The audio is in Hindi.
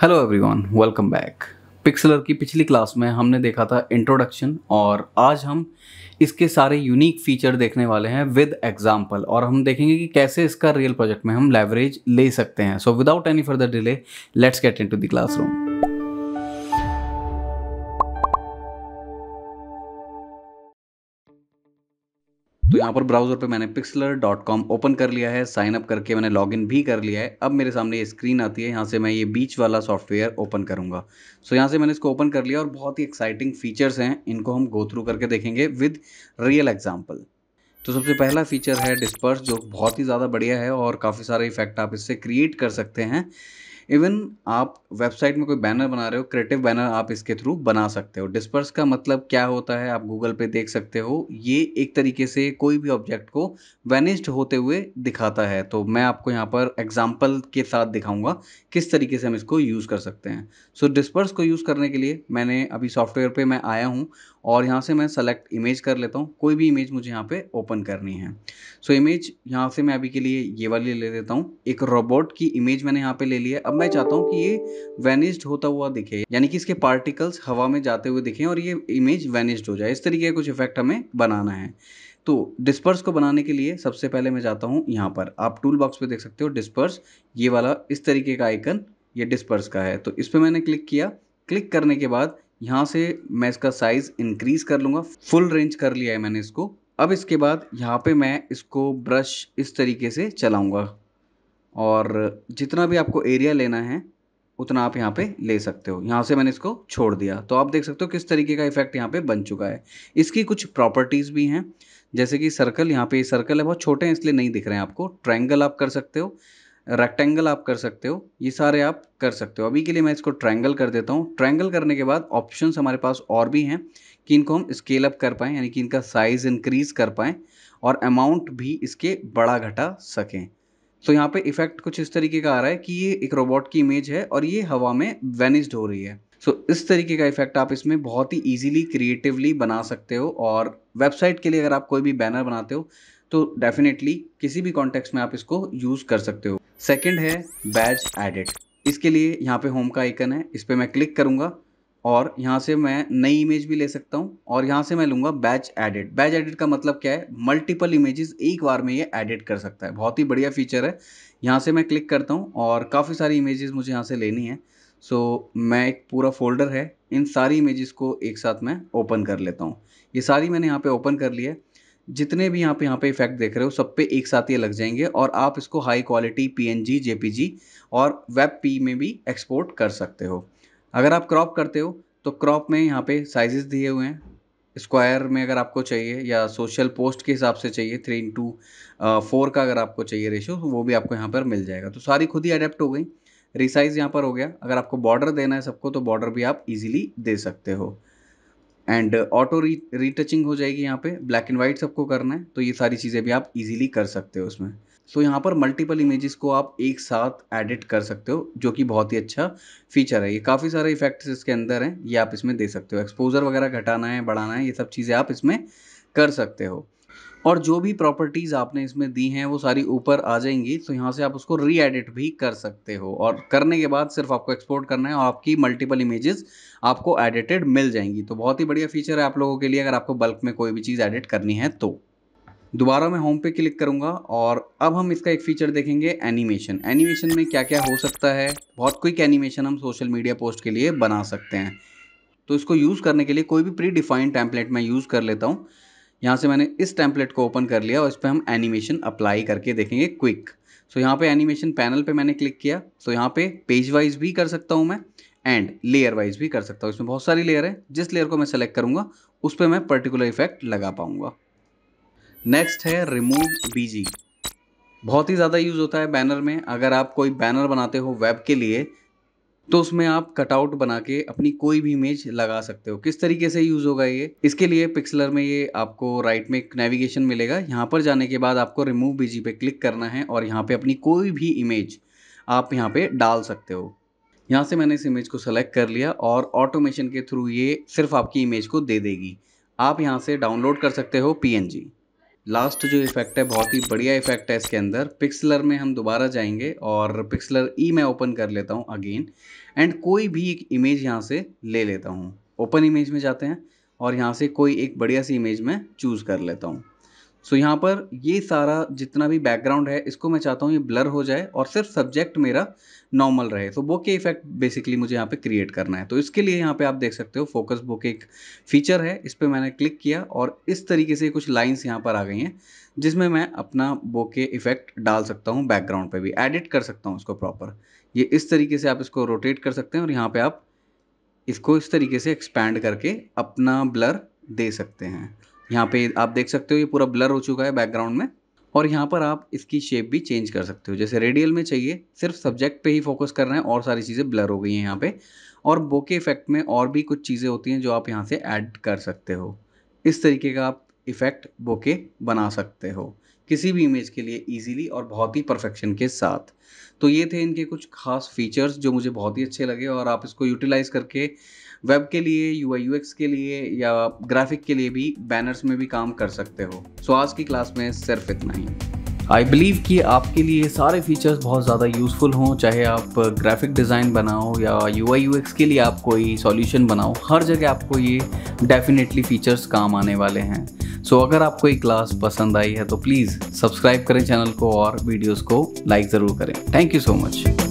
hello everyone welcome back Pixlr की पिछली क्लास में हमने देखा था इंट्रोडक्शन और आज हम इसके सारे यूनिक फीचर देखने वाले हैं विद एग्जाम्पल और हम देखेंगे कि कैसे इसका रियल प्रोजेक्ट में हम लेवरेज ले सकते हैं so without any further delay let's get into to the classroom तो यहाँ पर ब्राउज़र पे मैंने पिक्सलर डॉट कॉम ओपन कर लिया है साइनअप करके मैंने लॉग इन भी कर लिया है अब मेरे सामने ये स्क्रीन आती है यहाँ से मैं ये बीच वाला सॉफ्टवेयर ओपन करूँगा सो so यहाँ से मैंने इसको ओपन कर लिया और बहुत ही एक्साइटिंग फीचर्स हैं इनको हम गो थ्रू करके देखेंगे विद रियल एग्जाम्पल तो सबसे पहला फीचर है डिस्पर्स जो बहुत ही ज़्यादा बढ़िया है और काफ़ी सारे इफेक्ट आप इससे क्रिएट कर सकते हैं इवन आप वेबसाइट में कोई बैनर बना रहे हो क्रिएटिव बैनर आप इसके थ्रू बना सकते हो डिस्पर्स का मतलब क्या होता है आप गूगल पे देख सकते हो ये एक तरीके से कोई भी ऑब्जेक्ट को वैनिस्ड होते हुए दिखाता है तो मैं आपको यहाँ पर एग्जाम्पल के साथ दिखाऊंगा किस तरीके से हम इसको यूज़ कर सकते हैं सो so, डिस्पर्स को यूज़ करने के लिए मैंने अभी सॉफ्टवेयर पर मैं आया हूँ और यहाँ से मैं सेलेक्ट इमेज कर लेता हूँ कोई भी इमेज मुझे यहाँ पे ओपन करनी है सो so, इमेज यहाँ से मैं अभी के लिए ये वाली ले लेता हूँ एक रोबोट की इमेज मैंने यहाँ पे ले ली है अब मैं चाहता हूँ कि ये वेनिस्ड होता हुआ दिखे यानी कि इसके पार्टिकल्स हवा में जाते हुए दिखें और ये इमेज वेनिस्ड हो जाए इस तरीके का कुछ इफेक्ट हमें बनाना है तो डिस्पर्स को बनाने के लिए सबसे पहले मैं जाता हूँ यहाँ पर आप टूल बॉक्स पे देख सकते हो डिस्पर्स ये वाला इस तरीके का आइकन ये डिस्पर्स का है तो इस पर मैंने क्लिक किया क्लिक करने के बाद यहाँ से मैं इसका साइज़ इंक्रीज़ कर लूँगा फुल रेंज कर लिया है मैंने इसको अब इसके बाद यहाँ पे मैं इसको ब्रश इस तरीके से चलाऊँगा और जितना भी आपको एरिया लेना है उतना आप यहाँ पे ले सकते हो यहाँ से मैंने इसको छोड़ दिया तो आप देख सकते हो किस तरीके का इफेक्ट यहाँ पे बन चुका है इसकी कुछ प्रॉपर्टीज़ भी हैं जैसे कि सर्कल यहाँ पे सर्कल है बहुत छोटे हैं इसलिए नहीं दिख रहे हैं आपको ट्रायंगल आप कर सकते हो रेक्टेंगल आप कर सकते हो ये सारे आप कर सकते हो अभी के लिए मैं इसको ट्रायंगल कर देता हूँ ट्रायंगल करने के बाद ऑप्शन हमारे पास और भी हैं कि इनको हम स्केल अप कर पाएँ यानी कि इनका साइज़ इंक्रीज़ कर पाएँ और अमाउंट भी इसके बड़ा घटा सकें तो यहाँ पे इफेक्ट कुछ इस तरीके का आ रहा है कि ये एक रोबोट की इमेज है और ये हवा में वेनिस्ड हो रही है सो so, इस तरीके का इफेक्ट आप इसमें बहुत ही इजीली क्रिएटिवली बना सकते हो और वेबसाइट के लिए अगर आप कोई भी बैनर बनाते हो तो डेफिनेटली किसी भी कॉन्टेक्स्ट में आप इसको यूज़ कर सकते हो सेकेंड है बैज एडिट इसके लिए यहाँ पे होम का आइकन है इस पर मैं क्लिक करूँगा और यहाँ से मैं नई इमेज भी ले सकता हूँ और यहाँ से मैं लूँगा बैच एडिट बैच एडिट का मतलब क्या है मल्टीपल इमेजेस एक बार में ये एडिट कर सकता है बहुत ही बढ़िया फीचर है यहाँ से मैं क्लिक करता हूँ और काफ़ी सारी इमेजेस मुझे यहाँ से लेनी है सो so, मैं एक पूरा फोल्डर है इन सारी इमेजेस को एक साथ मैं ओपन कर लेता हूँ ये सारी मैंने यहाँ पर ओपन कर ली है जितने भी यहाँ पे यहाँ पे इफेक्ट देख रहे हो सब पे एक साथ ये लग जाएंगे और आप इसको हाई क्वालिटी पीएनजी जेपीजी और वेब पी में भी एक्सपोर्ट कर सकते हो अगर आप क्रॉप करते हो तो क्रॉप में यहाँ पे साइजेस दिए हुए हैं स्क्वायर में अगर आपको चाहिए या सोशल पोस्ट के हिसाब से चाहिए थ्री इंटू फोर का अगर आपको चाहिए रेशो तो वो भी आपको यहाँ पर मिल जाएगा तो सारी खुद ही अडेप्ट हो गई रिसाइज यहाँ पर हो गया अगर आपको बॉर्डर देना है सबको तो बॉर्डर भी आप इजीली दे सकते हो एंड ऑटो री रीटचिंग हो जाएगी यहाँ पे ब्लैक एंड वाइट सबको करना है तो ये सारी चीज़ें भी आप इजीली कर सकते हो उसमें सो so, यहाँ पर मल्टीपल इमेजेस को आप एक साथ एडिट कर सकते हो जो कि बहुत ही अच्छा फीचर है ये काफ़ी सारे इफेक्ट्स इसके अंदर हैं ये आप इसमें दे सकते हो एक्सपोजर वगैरह घटाना है बढ़ाना है ये सब चीज़ें आप इसमें कर सकते हो और जो भी प्रॉपर्टीज़ आपने इसमें दी हैं वो सारी ऊपर आ जाएंगी तो यहाँ से आप उसको री एडिट भी कर सकते हो और करने के बाद सिर्फ आपको एक्सपोर्ट करना है और आपकी मल्टीपल इमेजेस आपको एडिटेड मिल जाएंगी तो बहुत ही बढ़िया फीचर है आप लोगों के लिए अगर आपको बल्क में कोई भी चीज़ एडिट करनी है तो दोबारा मैं होम पे क्लिक करूंगा और अब हम इसका एक फीचर देखेंगे एनिमेशन एनिमेशन में क्या क्या हो सकता है बहुत क्विक एनिमेशन हम सोशल मीडिया पोस्ट के लिए बना सकते हैं तो इसको यूज़ करने के लिए कोई भी प्री डिफाइंड टैंपलेट मैं यूज़ कर लेता हूँ यहाँ से मैंने इस टेम्पलेट को ओपन कर लिया और इस पर हम एनिमेशन अप्लाई करके देखेंगे क्विक सो यहाँ पे एनिमेशन पैनल पे मैंने क्लिक किया सो यहाँ पे पेज वाइज भी कर सकता हूँ मैं एंड लेयर वाइज भी कर सकता हूँ इसमें बहुत सारी लेयर है जिस लेयर को मैं सेलेक्ट करूँगा उस पर मैं पर्टिकुलर इफेक्ट लगा पाऊँगा नेक्स्ट है रिमूव बीजी बहुत ही ज़्यादा यूज़ होता है बैनर में अगर आप कोई बैनर बनाते हो वेब के लिए तो उसमें आप कटआउट बना के अपनी कोई भी इमेज लगा सकते हो किस तरीके से यूज़ होगा ये इसके लिए पिक्सलर में ये आपको राइट में एक नेविगेशन मिलेगा यहाँ पर जाने के बाद आपको रिमूव बीजी पे क्लिक करना है और यहाँ पे अपनी कोई भी इमेज आप यहाँ पे डाल सकते हो यहाँ से मैंने इस इमेज को सेलेक्ट कर लिया और ऑटोमेशन के थ्रू ये सिर्फ आपकी इमेज को दे देगी आप यहाँ से डाउनलोड कर सकते हो पी लास्ट जो इफेक्ट है बहुत ही बढ़िया इफेक्ट है इसके अंदर पिक्सलर में हम दोबारा जाएंगे और पिक्सलर ई e मैं ओपन कर लेता हूँ अगेन एंड कोई भी एक इमेज यहाँ से ले लेता हूँ ओपन इमेज में जाते हैं और यहाँ से कोई एक बढ़िया सी इमेज मैं चूज़ कर लेता हूँ सो यहाँ पर ये सारा जितना भी बैकग्राउंड है इसको मैं चाहता हूँ ये ब्लर हो जाए और सिर्फ सब्जेक्ट मेरा नॉर्मल रहे तो बोके इफेक्ट बेसिकली मुझे यहाँ पे क्रिएट करना है तो इसके लिए यहाँ पे आप देख सकते हो फोकस बोके एक फीचर है इस पर मैंने क्लिक किया और इस तरीके से कुछ लाइन्स यहाँ पर आ गई हैं जिसमें मैं अपना बोके इफेक्ट डाल सकता हूँ बैकग्राउंड पर भी एडिट कर सकता हूँ उसको प्रॉपर ये इस तरीके से आप इसको रोटेट कर सकते हैं और यहाँ पर आप इसको इस तरीके से एक्सपैंड करके अपना ब्लर दे सकते हैं यहाँ पे आप देख सकते हो ये पूरा ब्लर हो चुका है बैकग्राउंड में और यहाँ पर आप इसकी शेप भी चेंज कर सकते हो जैसे रेडियल में चाहिए सिर्फ सब्जेक्ट पे ही फोकस कर रहे हैं और सारी चीज़ें ब्लर हो गई हैं यहाँ पे और बोके इफेक्ट में और भी कुछ चीज़ें होती हैं जो आप यहाँ से ऐड कर सकते हो इस तरीके का आप इफेक्ट बोके बना सकते हो किसी भी इमेज के लिए ईजीली और बहुत ही परफेक्शन के साथ तो ये थे इनके कुछ खास फीचर्स जो मुझे बहुत ही अच्छे लगे और आप इसको यूटिलाइज़ करके वेब के लिए यू आई के लिए या ग्राफिक के लिए भी बैनर्स में भी काम कर सकते हो सो आज की क्लास में सिर्फ इतना ही आई बिलीव कि आपके लिए सारे फीचर्स बहुत ज़्यादा यूज़फुल हों चाहे आप ग्राफिक डिज़ाइन बनाओ या यू आई यू एक्स के लिए आप कोई सॉल्यूशन बनाओ हर जगह आपको ये डेफिनेटली फ़ीचर्स काम आने वाले हैं सो so, अगर आपको ये क्लास पसंद आई है तो प्लीज़ सब्सक्राइब करें चैनल को और वीडियोज़ को लाइक ज़रूर करें थैंक यू सो मच